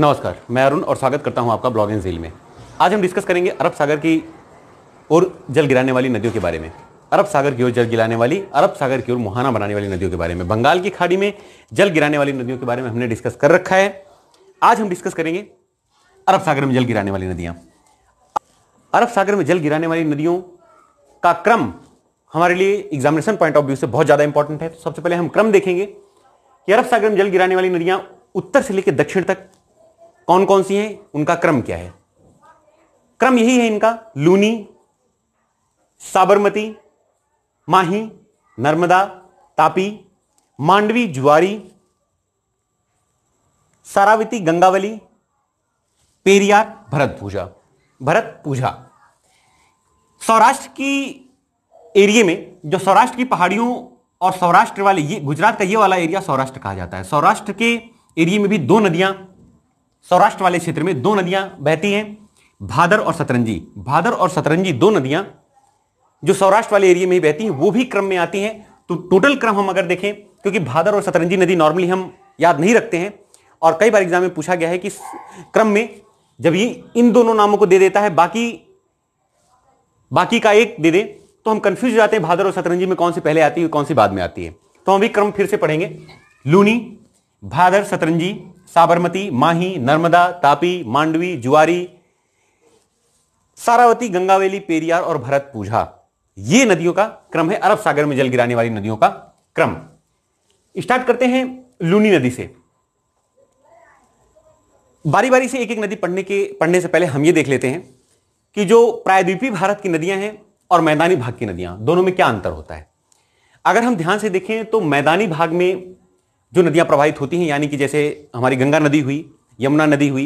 नमस्कार मैं अरुण और स्वागत करता हूं आपका ब्लॉग इन झील में आज हम डिस्कस करेंगे अरब सागर की ओर जल गिराने वाली नदियों के बारे में अरब सागर की ओर जल गिराने वाली अरब सागर की ओर मुहाना बनाने वाली नदियों के बारे में बंगाल की खाड़ी में जल गिराने वाली नदियों के बारे में हमने डिस्कस कर रखा है आज हम डिस्कस करेंगे अरब सागर में जल गिराने वाली नदियाँ अरब सागर में जल गिराने वाली नदियों का क्रम हमारे लिए एग्जामिनेशन पॉइंट ऑफ व्यू से बहुत ज़्यादा इंपॉर्टेंट है तो सबसे पहले हम क्रम देखेंगे कि अरब सागर में जल गिराने वाली नदियाँ उत्तर से लेकर दक्षिण तक कौन कौन सी हैं उनका क्रम क्या है क्रम यही है इनका लूनी साबरमती माही नर्मदा तापी मांडवी जुआरी सारावती गंगावली पेरियार भरत पूजा भरत पूजा सौराष्ट्र की एरिए में जो सौराष्ट्र की पहाड़ियों और सौराष्ट्र वाले ये गुजरात का ये वाला एरिया सौराष्ट्र कहा जाता है सौराष्ट्र के एरिए में भी दो नदियां सौराष्ट्र वाले क्षेत्र में दो नदियां बहती हैं भादर और सतरंजी भादर और सतरंजी दो नदियां जो सौराष्ट्र वाले एरिया में ही बहती हैं वो भी क्रम में आती हैं तो टोटल क्रम हम अगर देखें क्योंकि भादर और सतरंजी नदी नॉर्मली हम याद नहीं रखते हैं और कई बार एग्जाम में पूछा गया है कि क्रम में जब ये इन दोनों नामों को दे देता है बाकी बाकी का एक दे दे तो हम कंफ्यूज हो जाते हैं भादर और सतरंजी में कौन सी पहले आती है कौन सी बाद में आती है तो हम भी क्रम फिर से पढ़ेंगे लूनी भादर सतरंजी साबरमती माही नर्मदा तापी मांडवी जुआरी सारावती गंगावेली पेरियार और भरत पूजा ये नदियों का क्रम है अरब सागर में जल गिराने वाली नदियों का क्रम स्टार्ट करते हैं लूनी नदी से बारी बारी से एक एक नदी पढ़ने के पढ़ने से पहले हम ये देख लेते हैं कि जो प्रायद्वीपी भारत की नदियां हैं और मैदानी भाग की नदियां दोनों में क्या अंतर होता है अगर हम ध्यान से देखें तो मैदानी भाग में जो नदियां प्रवाहित होती हैं यानी कि जैसे हमारी गंगा नदी हुई यमुना नदी हुई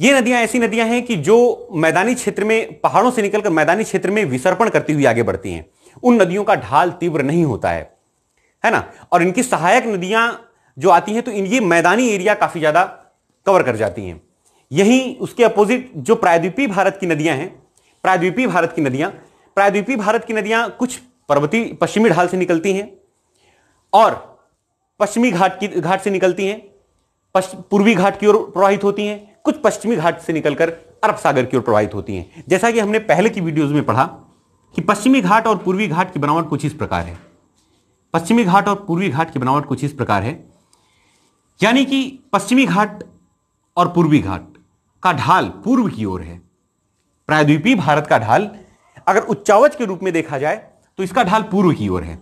ये नदियां ऐसी नदियां हैं कि जो मैदानी क्षेत्र में पहाड़ों से निकलकर मैदानी क्षेत्र में विसर्पण करती हुई आगे बढ़ती हैं उन नदियों का ढाल तीव्र नहीं होता है है ना और इनकी सहायक नदियां जो आती हैं तो इन ये मैदानी एरिया काफी ज्यादा कवर कर जाती हैं यहीं उसके अपोजिट जो प्रायद्वीपी भारत की नदियां हैं प्रायद्वीपी भारत की नदियां प्रायद्वीपी भारत की नदियां कुछ पर्वतीय पश्चिमी ढाल से निकलती हैं और पश्चिमी घाट की घाट से निकलती हैं पूर्वी घाट की ओर प्रवाहित होती हैं कुछ पश्चिमी घाट से निकलकर अरब सागर की ओर प्रवाहित होती हैं जैसा कि हमने पहले की वीडियोज में पढ़ा कि पश्चिमी घाट और पूर्वी घाट की बनावट कुछ इस प्रकार है पश्चिमी घाट और पूर्वी घाट की बनावट कुछ इस प्रकार है यानी कि पश्चिमी घाट और पूर्वी घाट का ढाल पूर्व की ओर है प्रायद्वीपीय भारत का ढाल अगर उच्चावच के रूप में देखा जाए तो इसका ढाल पूर्व की ओर है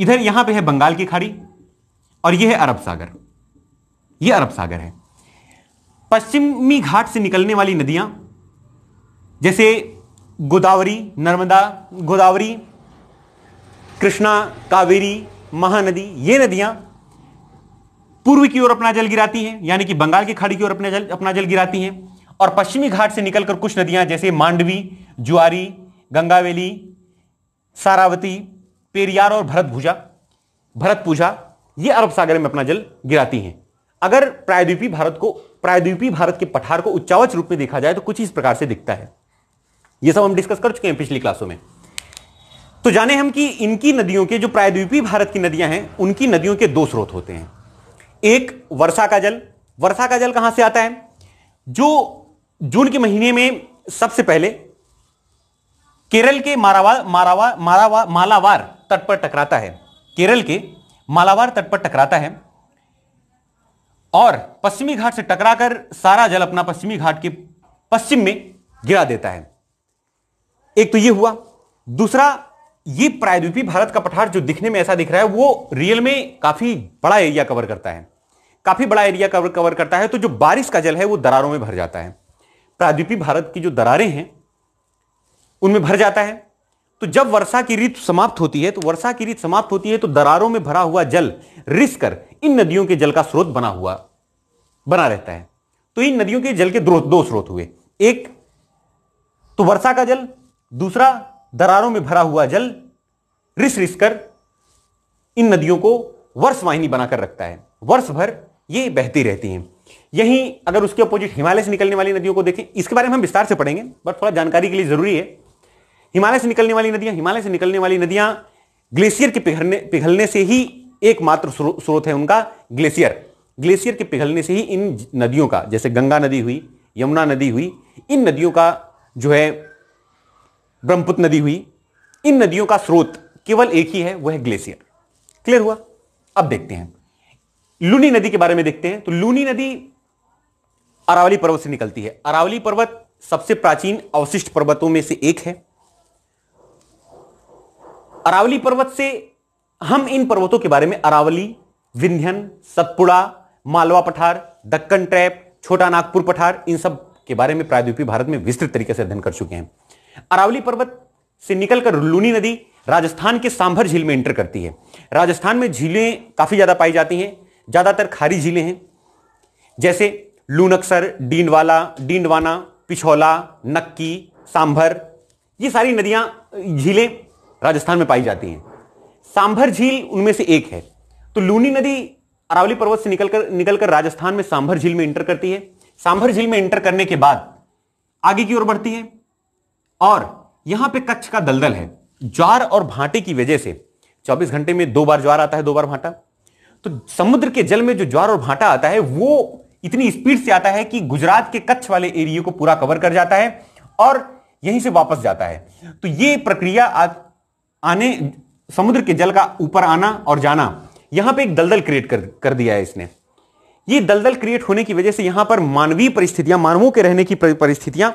इधर यहां पे है बंगाल की खाड़ी और यह है अरब सागर यह अरब सागर है पश्चिमी घाट से निकलने वाली नदियां जैसे गोदावरी नर्मदा गोदावरी कृष्णा कावेरी महानदी ये नदियां पूर्व की ओर अपना जल गिराती हैं यानी कि बंगाल की खाड़ी की ओर अपना जल अपना जल गिराती हैं और पश्चिमी घाट से निकलकर कुछ नदियां जैसे मांडवी जुआरी गंगावेली सारावती पेरियार और भरत भूजा भरत पूजा ये अरब सागर में अपना जल गिराती हैं अगर प्रायद्वीपी भारत को प्रायद्वीपी भारत के पठार को उच्चावच रूप में देखा जाए तो कुछ इस प्रकार से दिखता है ये सब हम डिस्कस कर चुके हैं पिछली क्लासों में तो जाने हम कि इनकी नदियों के जो प्रायद्वीपी भारत की नदियां हैं उनकी नदियों के दो स्रोत होते हैं एक वर्षा का जल वर्षा का जल कहां से आता है जो जून के महीने में सबसे पहले केरल के मारावा मारावा मारावा मालावार तट पर टकराता है केरल के मालावार तट पर टकराता है और पश्चिमी घाट से टकराकर सारा जल अपना पश्चिमी घाट के पश्चिम में गिरा देता है एक तो यह हुआ दूसरा ये प्रायद्वीपी भारत का पठार जो दिखने में ऐसा दिख रहा है वो रियल में काफी बड़ा एरिया कवर करता है काफी बड़ा एरिया कवर कवर करता है तो जो बारिश का जल है वो दरारों में भर जाता है प्रायद्वीपी भारत की जो दरारें हैं उनमें भर जाता है तो जब वर्षा की रीत समाप्त होती है तो वर्षा की रीत समाप्त होती है तो दरारों में भरा हुआ जल रिस इन नदियों के जल का स्रोत बना हुआ बना रहता है तो इन नदियों के जल के दो स्रोत हुए एक तो वर्षा का जल दूसरा दरारों में भरा हुआ जल रिस रिस कर इन नदियों को वर्ष वाहिनी बनाकर रखता है वर्ष भर ये बहती रहती हैं यहीं अगर उसके अपोजिट हिमालय से निकलने वाली नदियों को देखें इसके बारे में हम विस्तार से पढ़ेंगे बट थोड़ा जानकारी के लिए जरूरी है हिमालय से निकलने वाली नदियां हिमालय से निकलने वाली नदियां ग्लेशियर के पिघलने पिघलने से ही एकमात्र स्रोत है उनका ग्लेशियर ग्लेशियर के पिघलने से ही इन नदियों का जैसे गंगा नदी हुई यमुना नदी हुई इन नदियों का जो है ब्रह्मपुत्र नदी हुई इन नदियों का स्रोत केवल एक ही है वह है ग्लेशियर क्लियर हुआ अब देखते हैं लूनी नदी के बारे में देखते हैं तो लूनी नदी अरावली पर्वत से निकलती है अरावली पर्वत सबसे प्राचीन अवशिष्ट पर्वतों में से एक है अरावली पर्वत से हम इन पर्वतों के बारे में अरावली विंध्यन सतपुड़ा मालवा पठार दक्कन ट्रैप छोटा नागपुर पठार इन सब के बारे में प्रायद्वीपी भारत में विस्तृत तरीके से अध्ययन कर चुके हैं अरावली पर्वत से निकलकर लूनी नदी राजस्थान के सांभर झील में एंटर करती है राजस्थान में झीलें काफ़ी ज़्यादा पाई जाती हैं ज़्यादातर खारी झीलें हैं जैसे लूनक्सर डीनवाला डीनवाना पिछौला नक्की सांभर ये सारी नदियां झीलें राजस्थान में पाई जाती हैं सांभर झील उनमें से एक है तो लूनी नदी अरावली पर्वत से निकलकर निकलकर राजस्थान में सांभर झील में इंटर करती है सांभर झील में इंटर करने के बाद आगे की ओर बढ़ती है और यहां पे कच्छ का दलदल है ज्वार और भांटे की वजह से 24 घंटे में दो बार ज्वार आता है दो बार भांटा तो समुद्र के जल में जो ज्वार और भांटा आता है वो इतनी स्पीड से आता है कि गुजरात के कच्छ वाले एरिया को पूरा कवर कर जाता है और यहीं से वापस जाता है तो ये प्रक्रिया आज आने समुद्र के जल का ऊपर आना और जाना यहां पे एक दलदल क्रिएट कर, कर दिया है इसने ये दलदल क्रिएट होने की वजह से यहां पर मानवीय परिस्थितियां मानवों के रहने की परिस्थितियां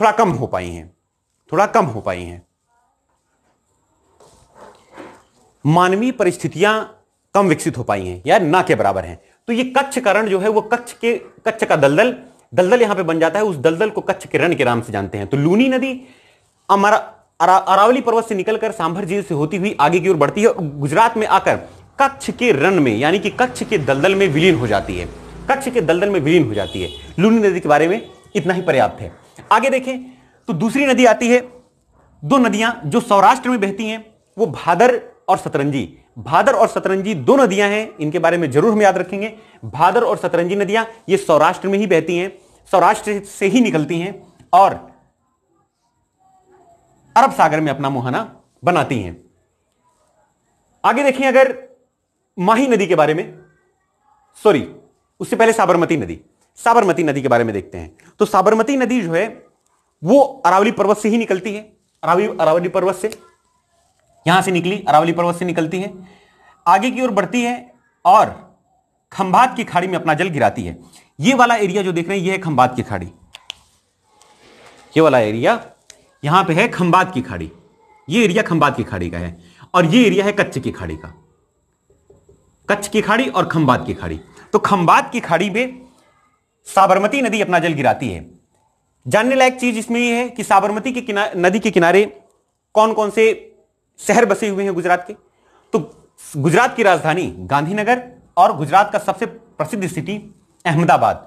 थोड़ा कम हो पाई हैं थोड़ा कम हो पाई हैं मानवीय परिस्थितियां कम विकसित हो पाई हैं या ना के बराबर हैं तो ये कच्छ करण जो है वो कच्छ के कच्छ का दलदल दलदल यहां पे बन जाता है उस दलदल को कच्छ के रण के नाम से जानते हैं तो लूनी नदी हमारा अरावली पर्वत से निकलकर सांभर झील से होती हुई आगे की ओर बढ़ती है और गुजरात में आकर कच्छ के रन में यानी कि कच्छ के दलदल में विलीन हो जाती है कच्छ के दलदल में विलीन हो जाती है लूनी नदी के बारे में इतना ही पर्याप्त है आगे देखें तो दूसरी नदी आती है दो नदियां जो सौराष्ट्र में बहती हैं वो भादर और सतरंजी भादर और सतरंजी दो नदियां हैं इनके बारे में जरूर हम याद रखेंगे भादर और सतरंजी नदियां ये सौराष्ट्र में ही बहती हैं सौराष्ट्र से ही निकलती हैं और अरब सागर में अपना मुहाना बनाती हैं आगे देखें अगर माही नदी के बारे में सॉरी उससे पहले साबरमती नदी साबरमती नदी के बारे में देखते हैं तो साबरमती नदी जो है वो अरावली पर्वत से ही निकलती है अरावली अरावली पर्वत से यहां से निकली अरावली पर्वत से निकलती है आगे की ओर बढ़ती है और खंभात की खाड़ी में अपना जल गिराती है ये वाला एरिया जो देख रहे हैं ये है खंभात की खाड़ी ये वाला एरिया यहां पे है खंबात की खाड़ी ये एरिया खंबात की खाड़ी का है और ये एरिया है कच्छ की खाड़ी का कच्छ की खाड़ी और खंबात की खाड़ी तो खंबात की खाड़ी में साबरमती नदी अपना जल गिराती है जानने लायक चीज इसमें यह है कि साबरमती के किनारे नदी के किनारे कौन कौन से शहर बसे हुए हैं गुजरात के तो गुजरात की राजधानी गांधीनगर और गुजरात का सबसे प्रसिद्ध सिटी अहमदाबाद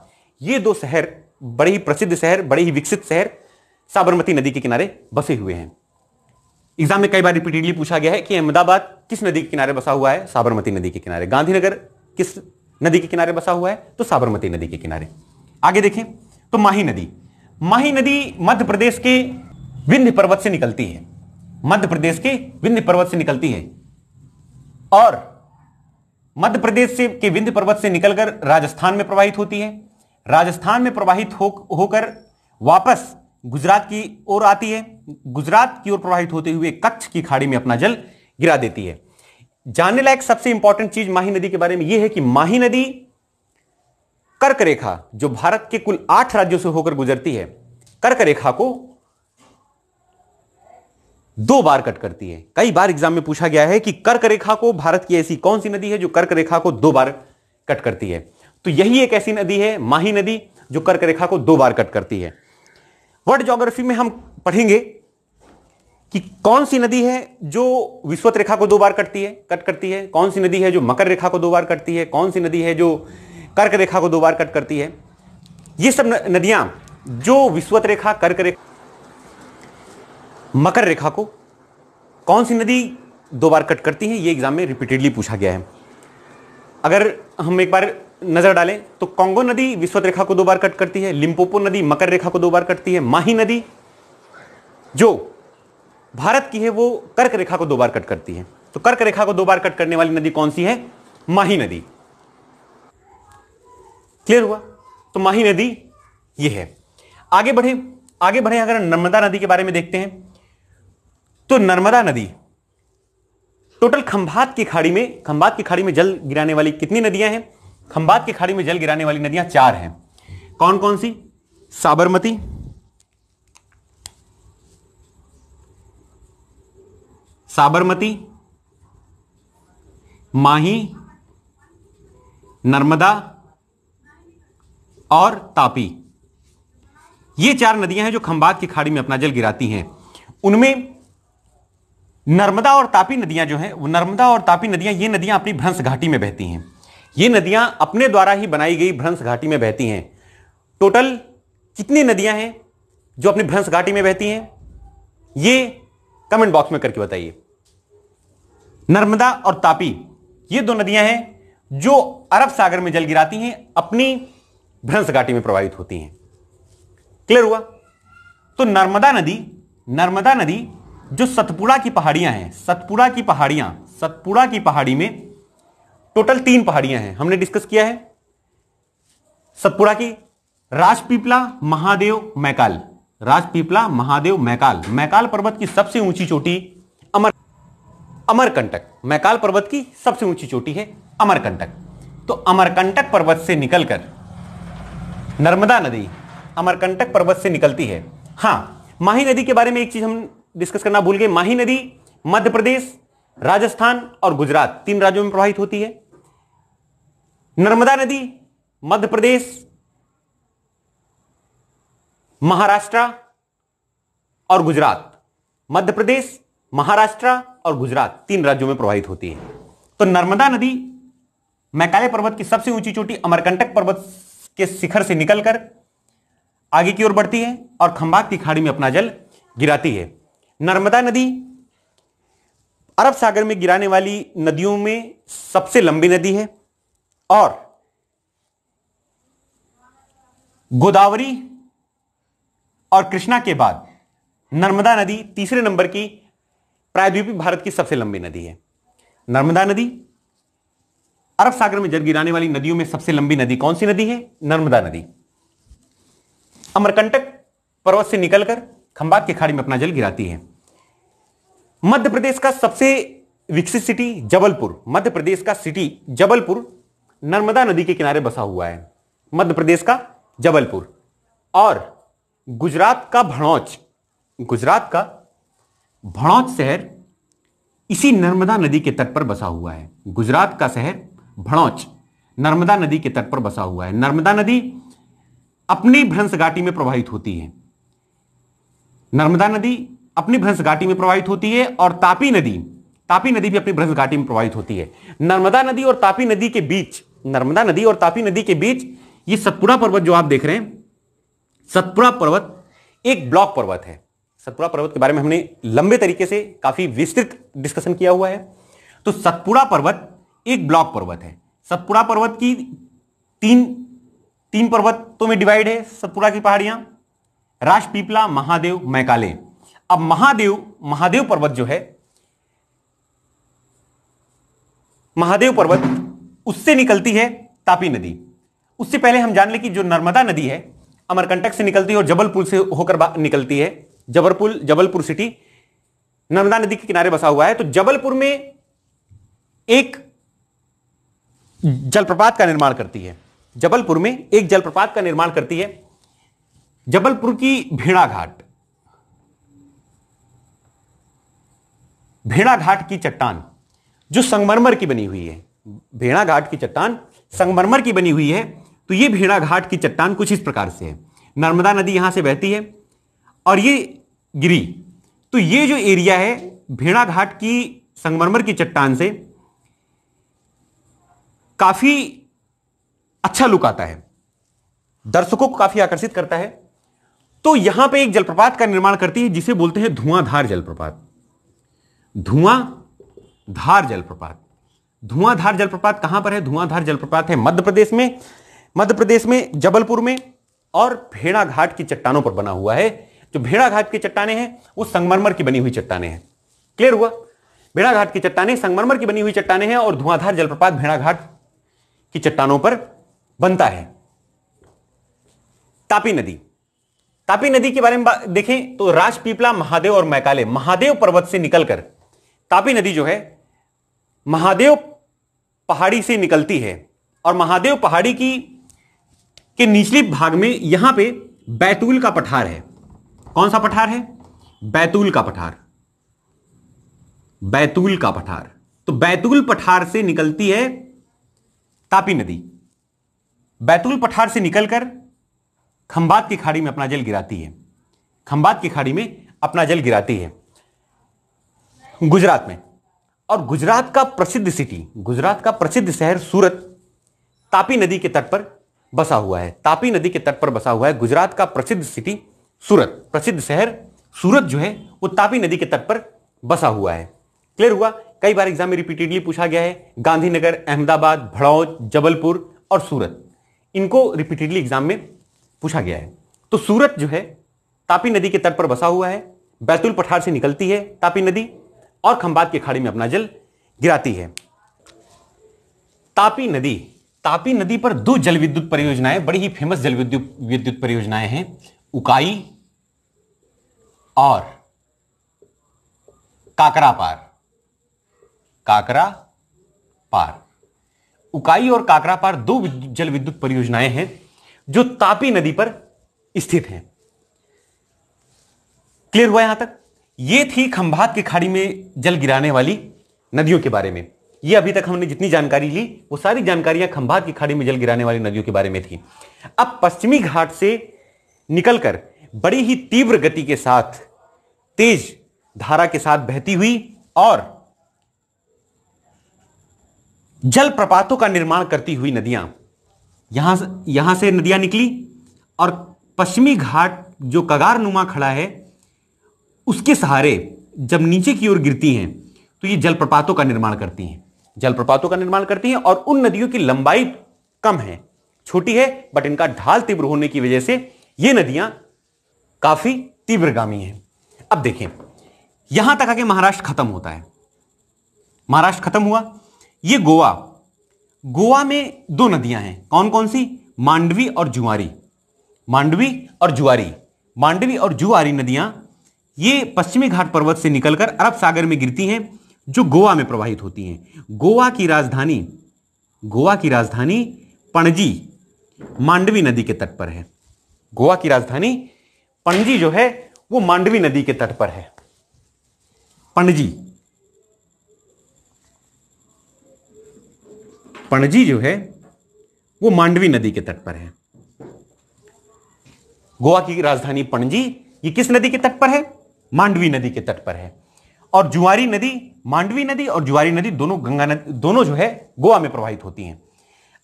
ये दो शहर बड़े ही प्रसिद्ध शहर बड़े ही विकसित शहर साबरमती नदी के किनारे बसे हुए हैं एग्जाम में कई बार रिपीटेडली पूछा गया है कि अहमदाबाद किस नदी के किनारे बसा हुआ है साबरमती नदी के किनारे गांधीनगर किस नदी के किनारे बसा हुआ है तो साबरमती नदी के किनारे आगे देखें तो माही नदी माही नदी मध्य प्रदेश के विंध्य पर्वत से निकलती है मध्य प्रदेश के विंध्य पर्वत से निकलती है और मध्य प्रदेश से के विंध्य पर्वत से निकलकर राजस्थान में प्रवाहित होती है राजस्थान में प्रवाहित हो होकर वापस गुजरात की ओर आती है गुजरात की ओर प्रवाहित होते हुए कच्छ की खाड़ी में अपना जल गिरा देती है जानने लायक सबसे इंपॉर्टेंट चीज माही नदी के बारे में यह है कि माही नदी कर्क रेखा जो भारत के कुल आठ राज्यों से होकर गुजरती है कर्क रेखा को दो बार कट करती है कई बार एग्जाम में पूछा गया है कि कर्क रेखा को भारत की ऐसी कौन सी नदी है जो कर्क रेखा को दो बार कट करती है तो यही एक ऐसी नदी है माही नदी जो कर्क रेखा को दो बार कट करती है वर्ल्ड जोग्राफी में हम पढ़ेंगे कि कौन सी नदी है जो विश्वत रेखा को दो बार कटती है कट करती है कौन सी नदी है जो मकर रेखा को दो बार कटती है कौन सी नदी है जो कर्क रेखा को दो बार कट करती है ये सब नदियां जो विश्वत रेखा कर्क रेखा मकर रेखा को कौन सी नदी दो बार कट करती है ये एग्जाम में रिपीटेडली पूछा गया है अगर हम एक बार नजर डालें तो कांगो नदी विश्वत रेखा को दो बार कट करती है लिम्पोपो नदी मकर रेखा को दो बार कटती है माही नदी जो भारत की है वो कर्क रेखा को दो बार कट करती है तो कर्क रेखा को दो बार कट करने वाली नदी कौन सी है माही नदी क्लियर हुआ तो माही नदी ये है आगे बढ़े आगे बढ़े अगर नर्मदा नदी के बारे में देखते हैं तो नर्मदा नदी टोटल खंभात की खाड़ी में खंभात की खाड़ी में जल गिराने वाली कितनी नदियां हैं खंबात की खाड़ी में जल गिराने वाली नदियां चार हैं कौन कौन सी साबरमती साबरमती माही नर्मदा और तापी ये चार नदियां हैं जो खंबात की खाड़ी में अपना जल गिराती हैं उनमें नर्मदा और तापी नदियां जो हैं नर्मदा और तापी नदियां ये नदियां अपनी भ्रंश घाटी में बहती हैं ये नदियां अपने द्वारा ही बनाई गई भ्रंस घाटी में बहती हैं टोटल कितनी नदियां हैं जो अपनी भ्रंस घाटी में बहती हैं ये कमेंट बॉक्स में करके बताइए नर्मदा और तापी ये दो नदियां हैं जो अरब सागर में जल गिराती हैं अपनी भ्रंस घाटी में प्रवाहित होती हैं क्लियर हुआ तो नर्मदा नदी नर्मदा नदी जो सतपुड़ा की पहाड़ियां हैं सतपुड़ा की पहाड़ियां सतपुड़ा की पहाड़ी में टोटल तीन पहाड़ियां हैं हमने डिस्कस किया है सतपुरा की राजपीपला महादेव मैकाल राजपीपला महादेव मैकाल मैकाल पर्वत की सबसे ऊंची चोटी अमर अमरकंटक मैकाल पर्वत की सबसे ऊंची चोटी है अमरकंटक तो अमरकंटक पर्वत से निकलकर नर्मदा नदी अमरकंटक पर्वत से निकलती है हाँ माही नदी के बारे में एक चीज हम डिस्कस करना भूल गए माही नदी मध्य प्रदेश राजस्थान और गुजरात तीन राज्यों में प्रवाहित होती है नर्मदा नदी मध्य प्रदेश महाराष्ट्र और गुजरात मध्य प्रदेश महाराष्ट्र और गुजरात तीन राज्यों में प्रवाहित होती है तो नर्मदा नदी मैकाले पर्वत की सबसे ऊंची चोटी अमरकंटक पर्वत के शिखर से निकलकर आगे की ओर बढ़ती है और खंबाक की खाड़ी में अपना जल गिराती है नर्मदा नदी अरब सागर में गिराने वाली नदियों में सबसे लंबी नदी है और गोदावरी और कृष्णा के बाद नर्मदा नदी तीसरे नंबर की प्रायद्वीपी भारत की सबसे लंबी नदी है नर्मदा नदी अरब सागर में जल गिराने वाली नदियों में सबसे लंबी नदी कौन सी नदी है नर्मदा नदी अमरकंटक पर्वत से निकलकर खंबात की खाड़ी में अपना जल गिराती है मध्य प्रदेश का सबसे विकसित सिटी जबलपुर मध्य प्रदेश का सिटी जबलपुर नर्मदा नदी के किनारे बसा हुआ है मध्य प्रदेश का जबलपुर और गुजरात का भणौच गुजरात का भड़ौच शहर इसी नर्मदा नदी के तट पर बसा हुआ है गुजरात का शहर भड़ौच नर्मदा नदी के तट पर बसा हुआ है नर्मदा नदी अपनी भ्रंश घाटी में प्रवाहित होती है नर्मदा नदी अपनी भ्रंश घाटी में प्रवाहित होती है और तापी नदी तापी नदी भी अपनी भ्रंश घाटी में प्रवाहित होती है नर्मदा नदी और तापी नदी के बीच नर्मदा नदी और तापी नदी के बीच ये सतपुरा पर्वत जो आप देख रहे हैं सतपुरा पर्वत एक ब्लॉक पर्वत है सतपुरा पर्वत के बारे में हमने लंबे तरीके से काफी विस्तृत डिस्कशन किया हुआ है तो सतपुरा पर्वत एक ब्लॉक पर्वत है सतपुरा पर्वत की तीन तीन पर्वतों में डिवाइड है सतपुरा की पहाड़ियां राजपीपला महादेव मैकाले अब महादेव महादेव पर्वत जो है महादेव पर्वत उससे निकलती है तापी नदी उससे पहले हम जान लें कि जो नर्मदा नदी है अमरकंटक से निकलती है और जबलपुर से होकर निकलती है जबलपुर जबलपुर सिटी नर्मदा नदी के किनारे बसा हुआ है तो जबलपुर में एक जलप्रपात का निर्माण करती है जबलपुर में एक जलप्रपात का निर्माण करती है जबलपुर की भेड़ाघाट भेड़ाघाट की चट्टान जो संगमरमर की बनी हुई है भेड़ाघाट की चट्टान संगमरमर की बनी हुई है तो ये भेड़ाघाट की चट्टान कुछ इस प्रकार से है नर्मदा नदी यहां से बहती है और ये गिरी तो ये जो एरिया है भेड़ाघाट की संगमरमर की चट्टान से काफी अच्छा लुक आता है दर्शकों को काफी आकर्षित करता है तो यहां पे एक जलप्रपात का निर्माण करती है जिसे बोलते हैं धुआंधार जलप्रपात धुआं धार जलप्रपात धुआंधार जलप्रपात कहां पर है धुआंधार जलप्रपात है मध्य प्रदेश में मध्य प्रदेश में जबलपुर में और भेड़ा घाट की चट्टानों पर बना हुआ है जो भेड़ा घाट की चट्टाने हैं वो संगमरमर की बनी हुई चट्टाने हैं क्लियर हुआ भेड़ा घाट की चट्टाने संगमरमर की बनी हुई चट्टाने हैं और धुआंधार जलप्रपात भेड़ा घाट की चट्टानों पर बनता है तापी नदी तापी नदी के बारे में देखें तो राजपीपला महादेव और मैकाले महादेव पर्वत से निकलकर तापी नदी जो है महादेव पहाड़ी से निकलती है और महादेव पहाड़ी की के निचले भाग में यहां पे बैतूल का पठार है कौन सा पठार है बैतूल का पठार बैतूल का पठार तो बैतूल पठार से निकलती है तापी नदी बैतूल पठार से निकलकर खंबात की खाड़ी में अपना जल गिराती है खंबात की खाड़ी में अपना जल गिराती है गुजरात में और गुजरात का प्रसिद्ध सिटी गुजरात का प्रसिद्ध शहर सूरत तापी नदी के तट पर बसा हुआ है तापी नदी के तट पर बसा हुआ है गुजरात का प्रसिद्ध सिटी सूरत प्रसिद्ध शहर सूरत जो है वो तापी नदी के तट पर बसा हुआ है क्लियर हुआ कई बार एग्जाम में रिपीटेडली पूछा गया है गांधीनगर अहमदाबाद भड़ौच जबलपुर और सूरत इनको रिपीटेडली एग्जाम में पूछा गया है तो सूरत जो है तापी नदी के तट पर बसा हुआ है बैतुल पठार से निकलती है तापी नदी और खंबात की खाड़ी में अपना जल गिराती है तापी नदी तापी नदी पर दो जल विद्युत परियोजनाएं बड़ी ही फेमस जल विद्युत विद्युत परियोजनाएं हैं उकाई और काकरा पार काकरा पार उकाई और काकरा पार दो जल विद्युत परियोजनाएं हैं जो तापी नदी पर स्थित हैं क्लियर हुआ यहां तक ये थी खंभात की खाड़ी में जल गिराने वाली नदियों के बारे में ये अभी तक हमने जितनी जानकारी ली वो सारी जानकारियां खंभात की खाड़ी में जल गिराने वाली नदियों के बारे में थी अब पश्चिमी घाट से निकलकर बड़ी ही तीव्र गति के साथ तेज धारा के साथ बहती हुई और जल प्रपातों का निर्माण करती हुई नदियां यहां यहां से नदियां निकली और पश्चिमी घाट जो कगार नुमा खड़ा है उसके सहारे जब नीचे की ओर गिरती हैं तो ये जलप्रपातों का निर्माण करती हैं जलप्रपातों का निर्माण करती हैं और उन नदियों की लंबाई कम है छोटी है बट इनका ढाल तीव्र होने की वजह से ये नदियां काफी तीव्रगामी हैं अब देखें यहां तक आके महाराष्ट्र खत्म होता है महाराष्ट्र खत्म हुआ ये गोवा गोवा में दो नदियां हैं कौन कौन सी मांडवी और जुआरी मांडवी और जुआरी मांडवी और जुआरी नदियां ये पश्चिमी घाट पर्वत से निकलकर अरब सागर में गिरती हैं जो गोवा में प्रवाहित होती हैं गोवा की राजधानी गोवा की राजधानी पणजी मांडवी नदी के तट पर है गोवा की राजधानी पणजी जो है वो मांडवी नदी के तट पर है पणजी पणजी जो है वो मांडवी नदी के तट पर है गोवा की राजधानी पणजी ये किस नदी के तट पर है मांडवी नदी के तट पर है और जुआरी नदी मांडवी नदी और जुआरी नदी दोनों गंगा नदी दोनों जो है गोवा में प्रवाहित होती हैं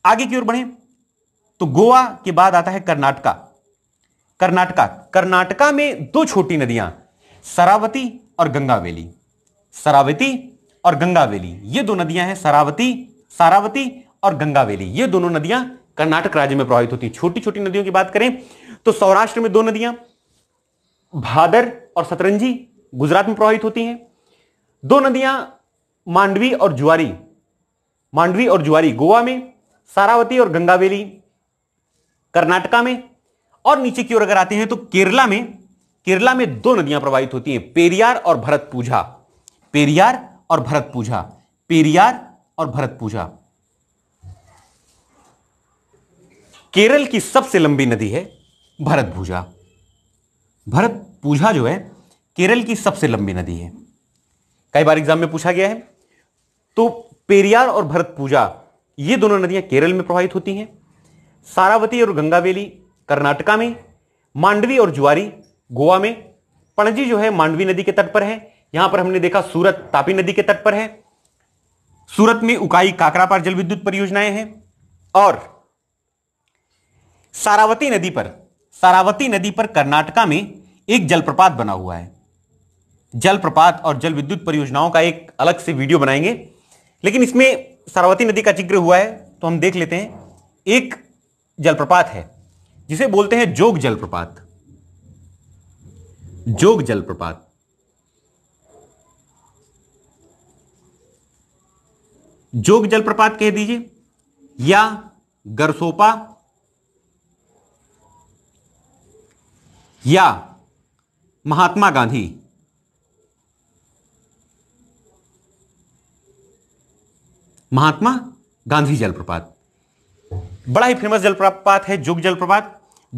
आगे की ओर बढ़े तो गोवा के बाद आता है कर्नाटका कर्नाटका कर्नाटका में दो छोटी नदियां सरावती और गंगावेली सरावती और गंगावेली ये दो नदियां हैं सरावती सारावती और गंगावेली ये दोनों नदियां कर्नाटक राज्य में प्रभावित होती हैं छोटी छोटी नदियों की बात करें तो सौराष्ट्र में दो नदियां भादर और सतरंजी गुजरात में प्रवाहित होती हैं दो नदियां मांडवी और जुआरी मांडवी और जुआरी गोवा में सारावती और गंगावेली कर्नाटका में और नीचे की ओर अगर आते हैं तो केरला में केरला में दो नदियां प्रवाहित होती हैं पेरियार और भरत पूजा पेरियार और भरत पूजा पेरियार और भरत पूजा केरल की सबसे लंबी नदी है भरत पूजा भरत पूजा जो है केरल की सबसे लंबी नदी है कई बार एग्जाम में पूछा गया है तो पेरियार और भरत पूजा ये दोनों नदियां केरल में प्रवाहित होती हैं सारावती और गंगावेली कर्नाटका में मांडवी और जुआरी गोवा में पणजी जो है मांडवी नदी के तट पर है यहां पर हमने देखा सूरत तापी नदी के तट पर है सूरत में उकाई काकरापार जल विद्युत परियोजनाएं हैं और सारावती नदी पर सारावती नदी पर कर्नाटका में एक जलप्रपात बना हुआ है जलप्रपात और जल विद्युत परियोजनाओं का एक अलग से वीडियो बनाएंगे लेकिन इसमें सारावती नदी का जिक्र हुआ है तो हम देख लेते हैं एक जलप्रपात है जिसे बोलते हैं जोग जलप्रपात जोग जलप्रपात जोग जलप्रपात कह दीजिए या गरसोपा या महात्मा गांधी महात्मा गांधी जलप्रपात बड़ा ही फेमस जलप्रपात है जुग जलप्रपात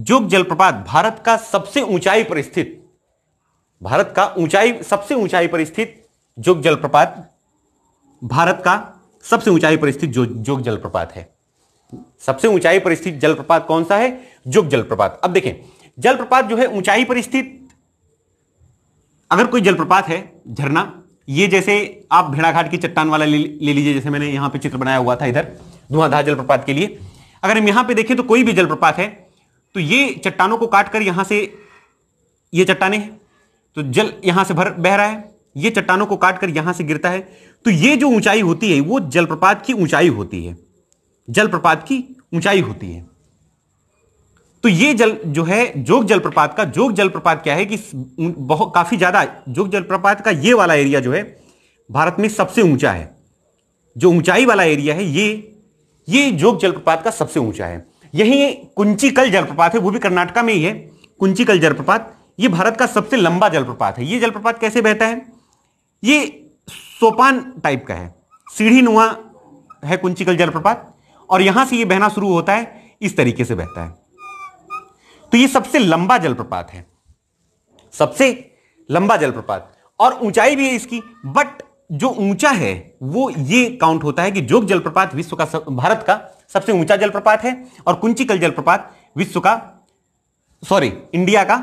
जुग जलप्रपात भारत का सबसे ऊंचाई पर स्थित भारत का ऊंचाई सबसे ऊंचाई पर स्थित जुग जलप्रपात भारत का सबसे ऊंचाई पर स्थित जो, जोग जलप्रपात है सबसे ऊंचाई पर स्थित जलप्रपात कौन सा है जुग जलप्रपात अब देखें जलप्रपात जो है ऊंचाई पर स्थित अगर कोई जलप्रपात है झरना ये जैसे आप भेड़ाघाट की चट्टान वाला ले, ले लीजिए जैसे मैंने यहाँ पे चित्र बनाया हुआ था इधर धुआंधार जलप्रपात के लिए अगर हम यहां पे देखें तो कोई भी जलप्रपात है तो ये चट्टानों को काट कर यहाँ से ये चट्टाने हैं तो जल यहाँ से भर बह रहा है ये चट्टानों को काट कर यहाँ से गिरता है तो ये जो ऊंचाई होती है वो जलप्रपात की ऊंचाई होती है जलप्रपात की ऊंचाई होती है तो ये जल जो है जोग जलप्रपात का जोग जलप्रपात क्या है कि बहुत काफ़ी ज़्यादा जोग जलप्रपात का ये वाला एरिया जो है भारत में सबसे ऊंचा है जो ऊंचाई वाला एरिया है ये ये जोग जलप्रपात का सबसे ऊंचा है यही कुंचीकल जलप्रपात है वो भी कर्नाटका में ही है कुंचीकल जलप्रपात ये भारत का सबसे लंबा जलप्रपात है ये जलप्रपात कैसे बहता है ये सोपान टाइप का है सीढ़ी नुआ है कुंचीकल जलप्रपात और यहां से ये बहना शुरू होता है इस तरीके से बहता है तो ये सबसे लंबा जलप्रपात है सबसे लंबा जलप्रपात और ऊंचाई भी है इसकी बट जो ऊंचा है वो ये काउंट होता है कि जोग जलप्रपात विश्व का सब, भारत का सबसे ऊंचा जलप्रपात है और कुंचिकल जलप्रपात विश्व का सॉरी इंडिया का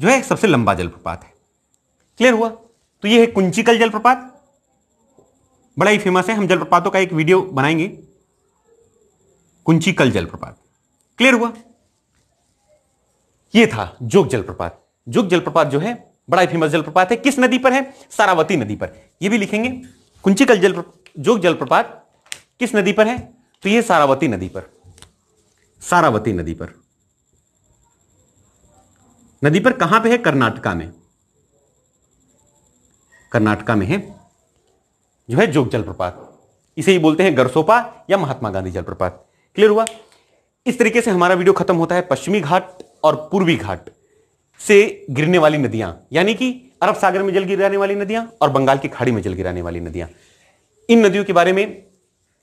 जो है सबसे लंबा जलप्रपात है क्लियर हुआ तो ये है कुंचिकल जलप्रपात बड़ा ही फेमस है हम जलप्रपातों का एक वीडियो बनाएंगे कुंचिकल जलप्रपात क्लियर हुआ ये था जोग जलप्रपात जोग जलप्रपात जो है बड़ा फेमस जलप्रपात है किस नदी पर है सारावती नदी पर यह भी लिखेंगे कुंचिकल जल जोग जलप्रपात किस नदी पर है तो यह सारावती नदी पर सारावती नदी पर नदी पर कहां पे है कर्नाटका में कर्नाटका में है जो है जोग जलप्रपात इसे ही बोलते हैं गरसोपा या महात्मा गांधी जलप्रपात क्लियर हुआ इस तरीके से हमारा वीडियो खत्म होता है पश्चिमी घाट और पूर्वी घाट से गिरने वाली नदियां यानी कि अरब सागर में जल गिराने वाली नदियां और बंगाल की खाड़ी में जल गिराने वाली नदियां इन नदियों के बारे में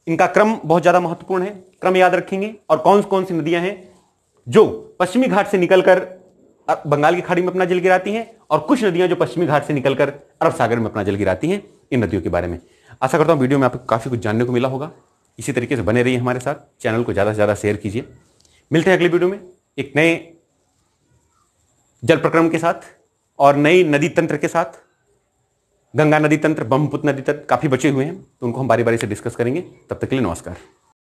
इनका क्रम बहुत ज्यादा महत्वपूर्ण है क्रम याद रखेंगे और कौन कौन सी नदियां हैं जो पश्चिमी घाट से निकलकर बंगाल की खाड़ी में अपना जल गिराती हैं और कुछ नदियां जो पश्चिमी घाट से निकलकर अरब सागर में अपना जल गिराती हैं इन नदियों के बारे में आशा करता हूं वीडियो में आपको काफी कुछ जानने को मिला होगा इसी तरीके से बने रहिए हमारे साथ चैनल को ज़्यादा से ज़्यादा शेयर कीजिए मिलते हैं अगले वीडियो में एक नए जल प्रक्रम के साथ और नई नदी तंत्र के साथ गंगा नदी तंत्र ब्रह्मपुत्र नदी तंत्र काफ़ी बचे हुए हैं तो उनको हम बारी बारी से डिस्कस करेंगे तब तक के लिए नमस्कार